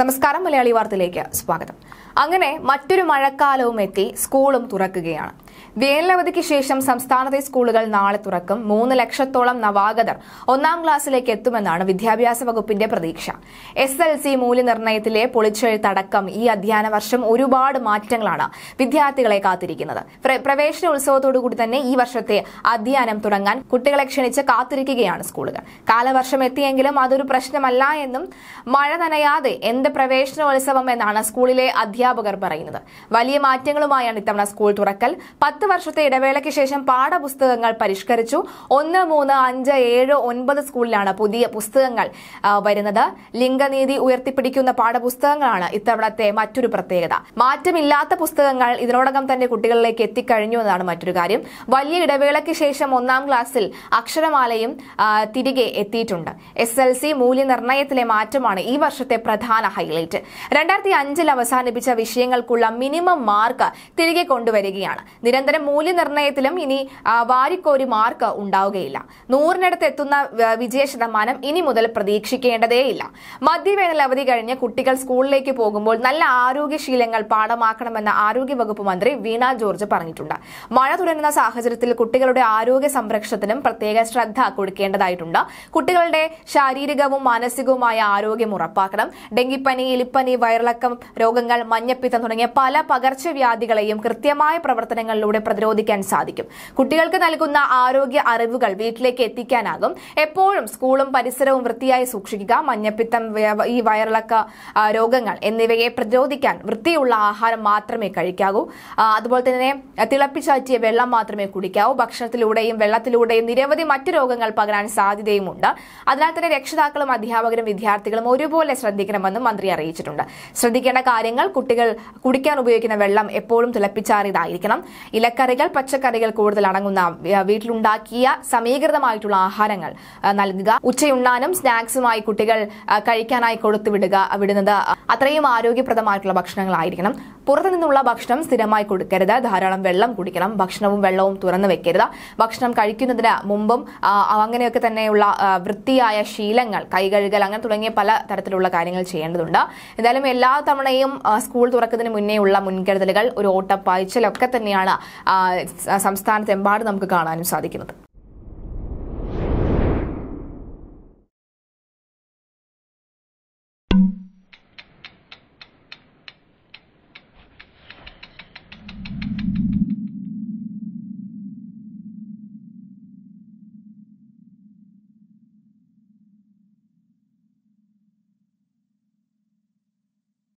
നമസ്കാരം മലയാളി വാർത്തയിലേക്ക് സ്വാഗതം അങ്ങനെ മറ്റൊരു മഴക്കാലവും എത്തി സ്കൂളും തുറക്കുകയാണ് വേനലവധിക്ക് ശേഷം സംസ്ഥാനത്തെ സ്കൂളുകൾ നാളെ തുറക്കും മൂന്ന് ലക്ഷത്തോളം നവാഗതർ ഒന്നാം ക്ലാസ്സിലേക്ക് എത്തുമെന്നാണ് വിദ്യാഭ്യാസ വകുപ്പിന്റെ പ്രതീക്ഷ എസ് എൽ സി മൂല്യനിർണ്ണയത്തിലെ പൊളിച്ചെഴുത്തടക്കം ഈ അധ്യയന വർഷം ഒരുപാട് മാറ്റങ്ങളാണ് വിദ്യാർത്ഥികളെ കാത്തിരിക്കുന്നത് പ്രവേശനോത്സവത്തോടുകൂടി തന്നെ ഈ വർഷത്തെ അധ്യയനം തുടങ്ങാൻ കുട്ടികളെ ക്ഷണിച്ച് കാത്തിരിക്കുകയാണ് സ്കൂളുകൾ കാലവർഷം എത്തിയെങ്കിലും അതൊരു പ്രശ്നമല്ല എന്നും മഴ നനയാതെ എന്ത് പ്രവേശനോത്സവം എന്നാണ് സ്കൂളിലെ അധ്യാപകർ പറയുന്നത് വലിയ മാറ്റങ്ങളുമായാണ് ഇത്തവണ സ്കൂൾ തുറക്കൽ പത്ത് വർഷത്തെ ഇടവേളയ്ക്ക് ശേഷം പാഠപുസ്തകങ്ങൾ പരിഷ്കരിച്ചു ഒന്ന് മൂന്ന് അഞ്ച് ഏഴ് ഒൻപത് സ്കൂളിലാണ് പുതിയ പുസ്തകങ്ങൾ വരുന്നത് ലിംഗനീതി ഉയർത്തിപ്പിടിക്കുന്ന പാഠപുസ്തകങ്ങളാണ് ഇത്തവണത്തെ മറ്റൊരു പ്രത്യേകത മാറ്റമില്ലാത്ത പുസ്തകങ്ങൾ ഇതിനോടകം തന്നെ കുട്ടികളിലേക്ക് എത്തിക്കഴിഞ്ഞു എന്നതാണ് മറ്റൊരു കാര്യം വലിയ ഇടവേളയ്ക്ക് ശേഷം ഒന്നാം ക്ലാസ്സിൽ അക്ഷരമാലയും തിരികെ എത്തിയിട്ടുണ്ട് എസ് എൽ സി മൂല്യനിർണ്ണയത്തിലെ മാറ്റമാണ് ഈ വർഷത്തെ പ്രധാന ഹൈലൈറ്റ് രണ്ടായിരത്തി അഞ്ചിൽ അവസാനിപ്പിച്ച വിഷയങ്ങൾക്കുള്ള മിനിമം മാർക്ക് തിരികെ കൊണ്ടുവരികയാണ് നിരന്തരം മൂല്യനിർണ്ണയത്തിലും ഇനി വാരിക്കോരി മാർക്ക് ഉണ്ടാവുകയില്ല നൂറിനടുത്ത് എത്തുന്ന വിജയ ശതമാനം ഇനി മുതൽ പ്രതീക്ഷിക്കേണ്ടതേയില്ല മദ്യവേനൽ അവധി കഴിഞ്ഞ് കുട്ടികൾ സ്കൂളിലേക്ക് പോകുമ്പോൾ നല്ല ആരോഗ്യശീലങ്ങൾ പാഠമാക്കണമെന്ന ആരോഗ്യവകുപ്പ് മന്ത്രി വീണ ജോർജ് പറഞ്ഞിട്ടുണ്ട് മഴ തുടരുന്ന സാഹചര്യത്തിൽ കുട്ടികളുടെ ആരോഗ്യ സംരക്ഷണത്തിനും പ്രത്യേക ശ്രദ്ധ കൊടുക്കേണ്ടതായിട്ടുണ്ട് കുട്ടികളുടെ ശാരീരികവും മാനസികവുമായ ആരോഗ്യം ഉറപ്പാക്കണം ഡെങ്കിപ്പനി എലിപ്പനി വയറിളക്കം രോഗങ്ങൾ മഞ്ഞപ്പിത്തം തുടങ്ങിയ പല പകർച്ചവ്യാധികളെയും കൃത്യമായ പ്രവർത്തനങ്ങളിൽ പ്രവർത്തനങ്ങളിലൂടെ പ്രതിരോധിക്കാൻ സാധിക്കും കുട്ടികൾക്ക് നൽകുന്ന ആരോഗ്യ അറിവുകൾ വീട്ടിലേക്ക് എത്തിക്കാനാകും എപ്പോഴും സ്കൂളും പരിസരവും വൃത്തിയായി സൂക്ഷിക്കുക മഞ്ഞപ്പിത്തം ഈ വയറിളക്ക രോഗങ്ങൾ എന്നിവയെ പ്രതിരോധിക്കാൻ വൃത്തിയുള്ള ആഹാരം മാത്രമേ കഴിക്കാവൂ അതുപോലെ തന്നെ തിളപ്പിച്ചാറ്റിയ വെള്ളം മാത്രമേ കുടിക്കാവൂ ഭക്ഷണത്തിലൂടെയും വെള്ളത്തിലൂടെയും നിരവധി മറ്റു രോഗങ്ങൾ പകരാൻ സാധ്യതയുമുണ്ട് അതിനാൽ തന്നെ രക്ഷിതാക്കളും അധ്യാപകരും വിദ്യാർത്ഥികളും ഒരുപോലെ ശ്രദ്ധിക്കണമെന്നും മന്ത്രി അറിയിച്ചിട്ടുണ്ട് ശ്രദ്ധിക്കേണ്ട കാര്യങ്ങൾ കുട്ടികൾ കുടിക്കാൻ ഉപയോഗിക്കുന്ന വെള്ളം എപ്പോഴും തിളപ്പിച്ചാറിയതായിരിക്കണം ഇലക്കറികൾ പച്ചക്കറികൾ കൂടുതൽ അടങ്ങുന്ന വീട്ടിലുണ്ടാക്കിയ സമീകൃതമായിട്ടുള്ള ആഹാരങ്ങൾ നൽകുക ഉച്ചയുണ്ണാനും സ്നാക്സുമായി കുട്ടികൾ കഴിക്കാനായി കൊടുത്തു വിടുക വിടുന്നത് അത്രയും ആരോഗ്യപ്രദമായിട്ടുള്ള ഭക്ഷണങ്ങളായിരിക്കണം പുറത്തു നിന്നുള്ള ഭക്ഷണം സ്ഥിരമായി കൊടുക്കരുത് ധാരാളം വെള്ളം കുടിക്കണം ഭക്ഷണവും വെള്ളവും തുറന്നു വെക്കരുത് ഭക്ഷണം കഴിക്കുന്നതിന് മുമ്പും അങ്ങനെയൊക്കെ തന്നെയുള്ള വൃത്തിയായ ശീലങ്ങൾ കൈ കഴുകൽ അങ്ങനെ തുടങ്ങിയ പല തരത്തിലുള്ള കാര്യങ്ങൾ ചെയ്യേണ്ടതുണ്ട് എന്തായാലും എല്ലാ തവണയും സ്കൂൾ തുറക്കുന്നതിന് മുന്നേയുള്ള മുൻകരുതലുകൾ ഒരു ഓട്ടപ്പായ്ച്ചലൊക്കെ തന്നെയാണ് സംസ്ഥാനത്തെമ്പാടും നമുക്ക് കാണാനും സാധിക്കുന്നത്